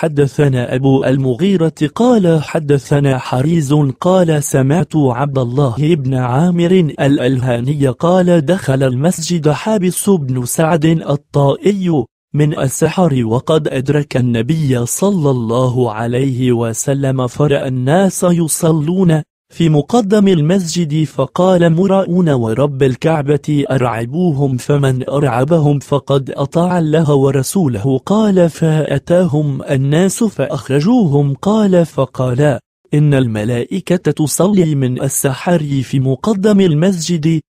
حدثنا أبو المغيرة قال حدثنا حريز قال سمعت عبد الله بن عامر الألهاني قال دخل المسجد حابس بن سعد الطائي من السحر وقد أدرك النبي صلى الله عليه وسلم فرأى الناس يصلون في مقدم المسجد فقال مراؤون ورب الكعبة أرعبوهم فمن أرعبهم فقد أطاع الله ورسوله قال فأتاهم الناس فأخرجوهم قال فقالا إن الملائكة تصلي من السحر في مقدم المسجد